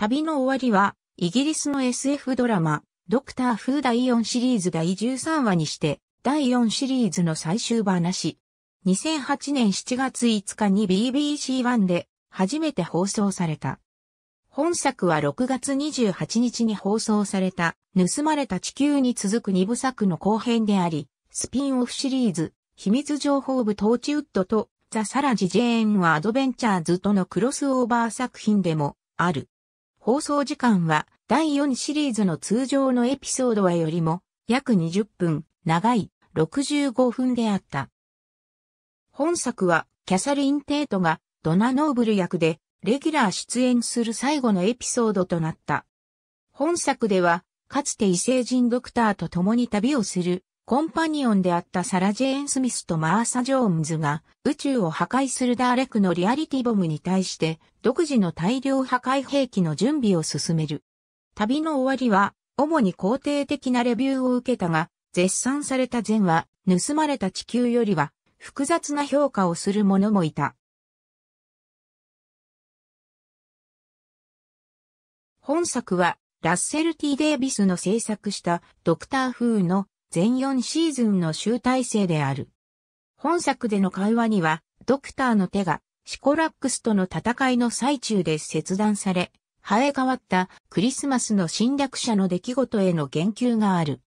旅の終わりは、イギリスの SF ドラマ、ドクター・フー第4シリーズ第13話にして、第4シリーズの最終話。2008年7月5日に BBC1 で初めて放送された。本作は6月28日に放送された、盗まれた地球に続く2部作の後編であり、スピンオフシリーズ、秘密情報部トーチウッドと、ザ・サラジ・ジェーンはアドベンチャーズとのクロスオーバー作品でもある。放送時間は第4シリーズの通常のエピソードはよりも約20分長い65分であった。本作はキャサリン・テートがドナ・ノーブル役でレギュラー出演する最後のエピソードとなった。本作ではかつて異星人ドクターと共に旅をするコンパニオンであったサラ・ジェーン・スミスとマーサ・ジョーンズが宇宙を破壊するダーレクのリアリティボムに対して独自の大量破壊兵器の準備を進める。旅の終わりは主に肯定的なレビューを受けたが絶賛された前は盗まれた地球よりは複雑な評価をする者もいた。本作はラッセル・ティ・デイビスの制作したドクター・フーの全4シーズンの集大成である。本作での会話には、ドクターの手がシコラックスとの戦いの最中で切断され、生え変わったクリスマスの侵略者の出来事への言及がある。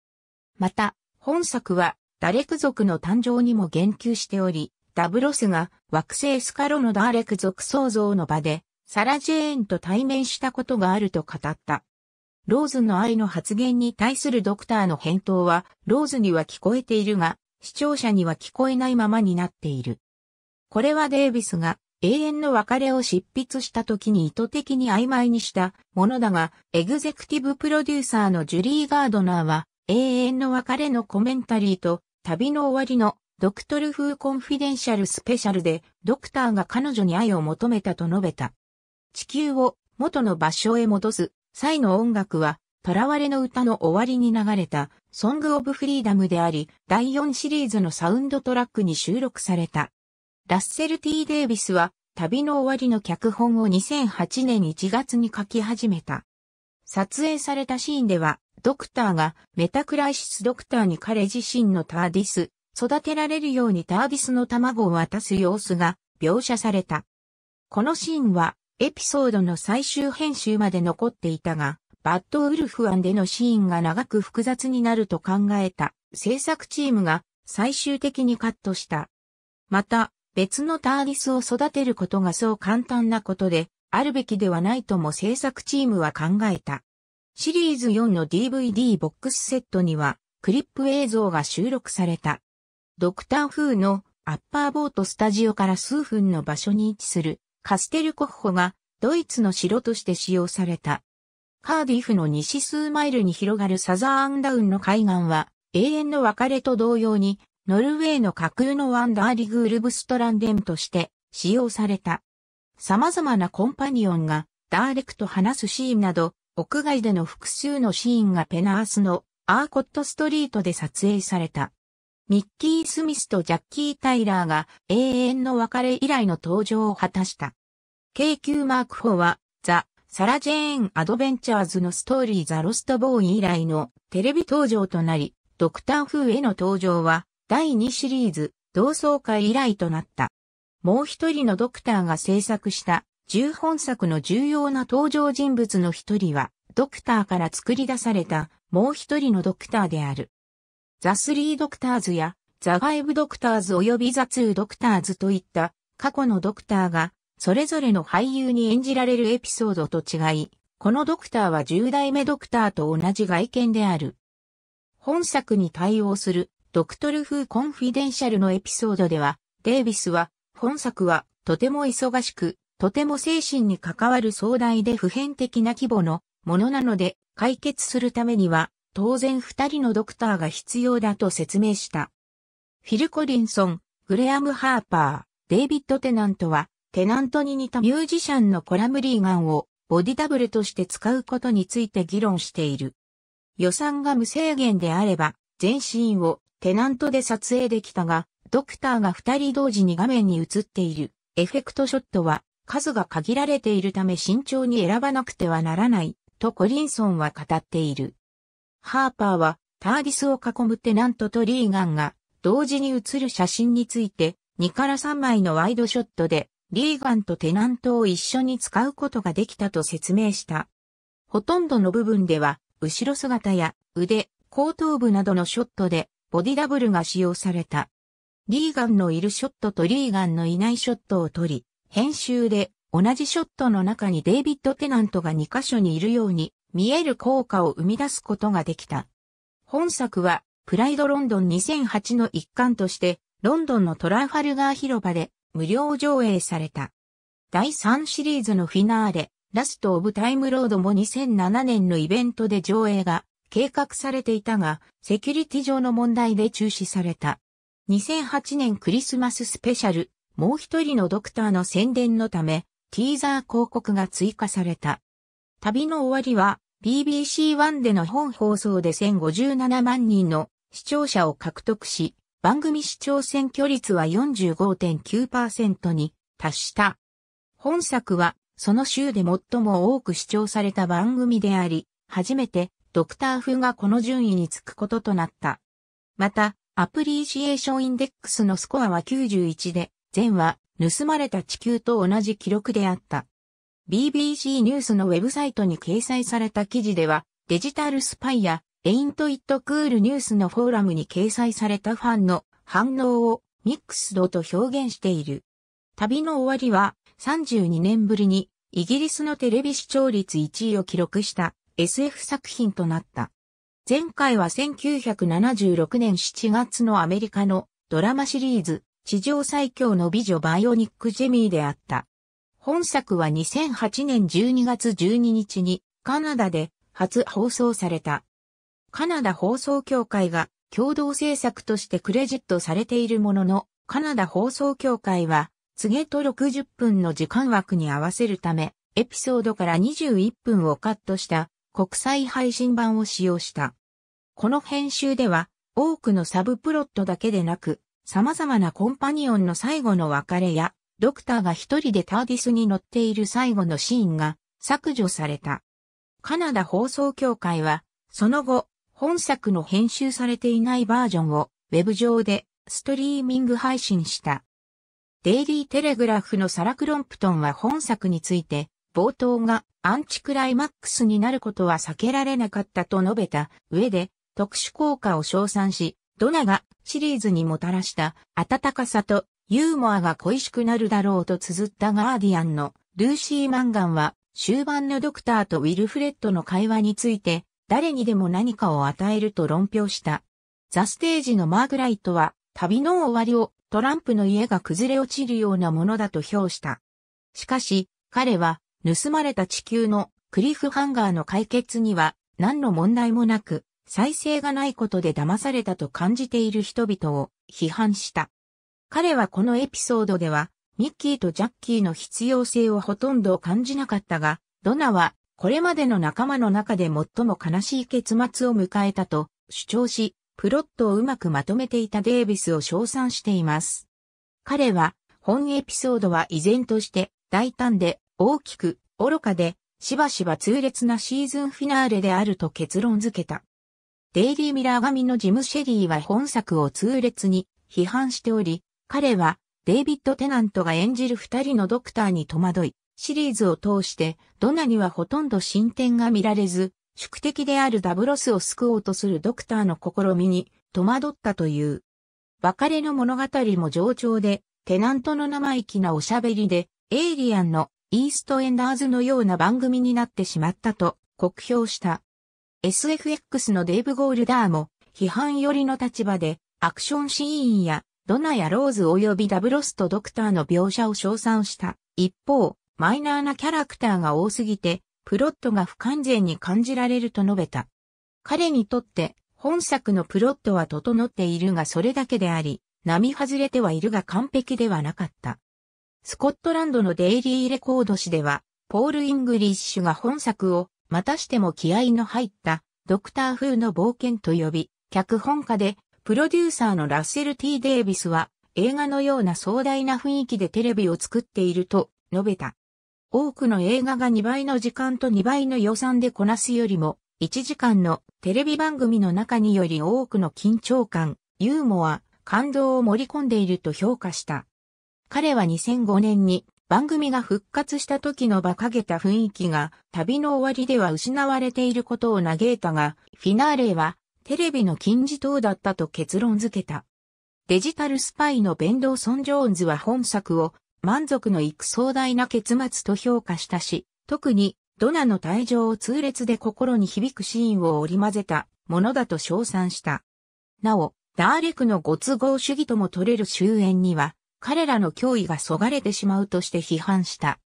また、本作は、ダレク族の誕生にも言及しており、ダブロスが惑星スカロのダーレク族創造の場で、サラ・ジェーンと対面したことがあると語った。ローズの愛の発言に対するドクターの返答は、ローズには聞こえているが、視聴者には聞こえないままになっている。これはデイビスが永遠の別れを執筆した時に意図的に曖昧にしたものだが、エグゼクティブプロデューサーのジュリー・ガードナーは、永遠の別れのコメンタリーと、旅の終わりのドクトル風コンフィデンシャルスペシャルで、ドクターが彼女に愛を求めたと述べた。地球を元の場所へ戻すサイの音楽は、囚われの歌の終わりに流れた、ソング・オブ・フリーダムであり、第4シリーズのサウンドトラックに収録された。ラッセル・ T・ デイビスは、旅の終わりの脚本を2008年1月に書き始めた。撮影されたシーンでは、ドクターがメタクライシスドクターに彼自身のターディス、育てられるようにターディスの卵を渡す様子が描写された。このシーンはエピソードの最終編集まで残っていたが、バッドウルフ案でのシーンが長く複雑になると考えた制作チームが最終的にカットした。また、別のターギスを育てることがそう簡単なことで、あるべきではないとも制作チームは考えた。シリーズ4の DVD ボックスセットには、クリップ映像が収録された。ドクターフーのアッパーボートスタジオから数分の場所に位置するカステルコッホがドイツの城として使用された。カーディフの西数マイルに広がるサザーアンダウンの海岸は永遠の別れと同様にノルウェーの架空のワンダーリグールブストランデンとして使用された。様々なコンパニオンがダーレクと話すシーンなど屋外での複数のシーンがペナースのアーコットストリートで撮影された。ミッキー・スミスとジャッキー・タイラーが永遠の別れ以来の登場を果たした。KQ マーク4は、ザ・サラ・ジェーン・アドベンチャーズのストーリー・ザ・ロスト・ボーイ以来のテレビ登場となり、ドクター・フーへの登場は、第2シリーズ、同窓会以来となった。もう一人のドクターが制作した10本作の重要な登場人物の一人は、ドクターから作り出されたもう一人のドクターである。ザ・スリー・ドクターズやザ・ファイブ・ドクターズ及びザ・ツー・ドクターズといった過去のドクターがそれぞれの俳優に演じられるエピソードと違い、このドクターは10代目ドクターと同じ外見である。本作に対応するドクトル・風コンフィデンシャルのエピソードでは、デイビスは本作はとても忙しく、とても精神に関わる壮大で普遍的な規模のものなので解決するためには当然二人のドクターが必要だと説明した。フィル・コリンソン、グレアム・ハーパー、デイビッド・テナントは、テナントに似たミュージシャンのコラムリーガンをボディダブルとして使うことについて議論している。予算が無制限であれば、全シーンをテナントで撮影できたが、ドクターが二人同時に画面に映っているエフェクトショットは数が限られているため慎重に選ばなくてはならないとコリンソンは語っている。ハーパーはターディスを囲むテナントとリーガンが同時に写る写真について2から3枚のワイドショットでリーガンとテナントを一緒に使うことができたと説明した。ほとんどの部分では後ろ姿や腕、後頭部などのショットでボディダブルが使用された。リーガンのいるショットとリーガンのいないショットを撮り、編集で同じショットの中にデイビッド・テナントが2箇所にいるように見える効果を生み出すことができた。本作は、プライドロンドン2008の一環として、ロンドンのトラファルガー広場で無料上映された。第3シリーズのフィナーレ、ラスト・オブ・タイム・ロードも2007年のイベントで上映が計画されていたが、セキュリティ上の問題で中止された。2008年クリスマススペシャル、もう一人のドクターの宣伝のため、ティーザー広告が追加された。旅の終わりは BBC1 での本放送で1057万人の視聴者を獲得し、番組視聴選挙率は45.9%に達した。本作はその週で最も多く視聴された番組であり、初めてドクター風がこの順位につくこととなった。また、アプリシエーションインデックスのスコアは91で、前は盗まれた地球と同じ記録であった。BBC ニュースのウェブサイトに掲載された記事では、デジタルスパイや、エイントイットクールニュースのフォーラムに掲載されたファンの反応をミックスドと表現している。旅の終わりは32年ぶりにイギリスのテレビ視聴率1位を記録した SF 作品となった。前回は1976年7月のアメリカのドラマシリーズ地上最強の美女バイオニックジェミーであった。本作は2008年12月12日にカナダで初放送された。カナダ放送協会が共同制作としてクレジットされているものの、カナダ放送協会は、告げと60分の時間枠に合わせるため、エピソードから21分をカットした国際配信版を使用した。この編集では、多くのサブプロットだけでなく、様々なコンパニオンの最後の別れや、ドクターが一人でターディスに乗っている最後のシーンが削除された。カナダ放送協会は、その後、本作の編集されていないバージョンをウェブ上でストリーミング配信した。デイリーテレグラフのサラ・クロンプトンは本作について、冒頭がアンチクライマックスになることは避けられなかったと述べた上で、特殊効果を称賛し、ドナがシリーズにもたらした温かさとユーモアが恋しくなるだろうと綴ったガーディアンのルーシー・マンガンは終盤のドクターとウィルフレッドの会話について誰にでも何かを与えると論評した。ザ・ステージのマーグライトは旅の終わりをトランプの家が崩れ落ちるようなものだと評した。しかし彼は盗まれた地球のクリフハンガーの解決には何の問題もなく再生がないことで騙されたと感じている人々を批判した。彼はこのエピソードでは、ミッキーとジャッキーの必要性をほとんど感じなかったが、ドナは、これまでの仲間の中で最も悲しい結末を迎えたと主張し、プロットをうまくまとめていたデイビスを称賛しています。彼は、本エピソードは依然として大胆で大きく愚かでしばしば痛烈なシーズンフィナーレであると結論付けた。デイリーミラー神のジム・シェリーは本作を痛烈に批判しており、彼はデイビッド・テナントが演じる二人のドクターに戸惑い、シリーズを通してドナにはほとんど進展が見られず、宿敵であるダブロスを救おうとするドクターの試みに戸惑ったという。別れの物語も上調で、テナントの生意気なおしゃべりで、エイリアンのイーストエンダーズのような番組になってしまったと酷評した。SFX のデイブ・ゴールダーも批判寄りの立場でアクションシーンやドナやローズ及びダブロスとドクターの描写を称賛した。一方、マイナーなキャラクターが多すぎて、プロットが不完全に感じられると述べた。彼にとって、本作のプロットは整っているがそれだけであり、並外れてはいるが完璧ではなかった。スコットランドのデイリーレコード誌では、ポール・イングリッシュが本作を、またしても気合の入った、ドクター風の冒険と呼び、脚本家でプロデューサーのラッセル T・ デイビスは映画のような壮大な雰囲気でテレビを作っていると述べた。多くの映画が2倍の時間と2倍の予算でこなすよりも、1時間のテレビ番組の中により多くの緊張感、ユーモア、感動を盛り込んでいると評価した。彼は2005年に番組が復活した時の馬鹿げた雰囲気が旅の終わりでは失われていることを嘆いたが、フィナーレはテレビの金字塔だったと結論付けた。デジタルスパイのベンドーソン・ジョーンズは本作を満足のいく壮大な結末と評価したし、特にドナの退場を痛烈で心に響くシーンを織り交ぜたものだと称賛した。なお、ダーレクのご都合主義とも取れる終焉には、彼らの脅威がそがれてしまうとして批判した。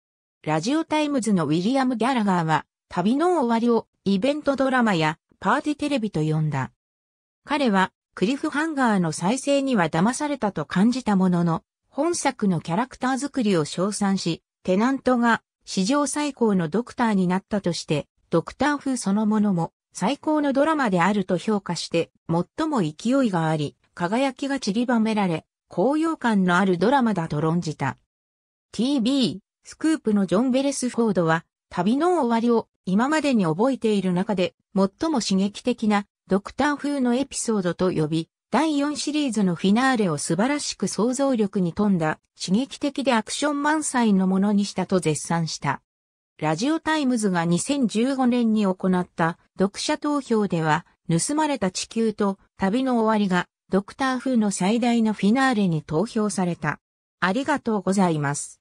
ラジオタイムズのウィリアム・ギャラガーは、旅の終わりをイベントドラマやパーティテレビと呼んだ。彼はクリフハンガーの再生には騙されたと感じたものの、本作のキャラクター作りを称賛し、テナントが史上最高のドクターになったとして、ドクター風そのものも最高のドラマであると評価して、最も勢いがあり、輝きが散りばめられ、高揚感のあるドラマだと論じた。TV、スクープのジョン・ベレスフォードは、旅の終わりを今までに覚えている中で最も刺激的なドクター風のエピソードと呼び、第4シリーズのフィナーレを素晴らしく想像力に富んだ刺激的でアクション満載のものにしたと絶賛した。ラジオタイムズが2015年に行った読者投票では、盗まれた地球と旅の終わりがドクター風の最大のフィナーレに投票された。ありがとうございます。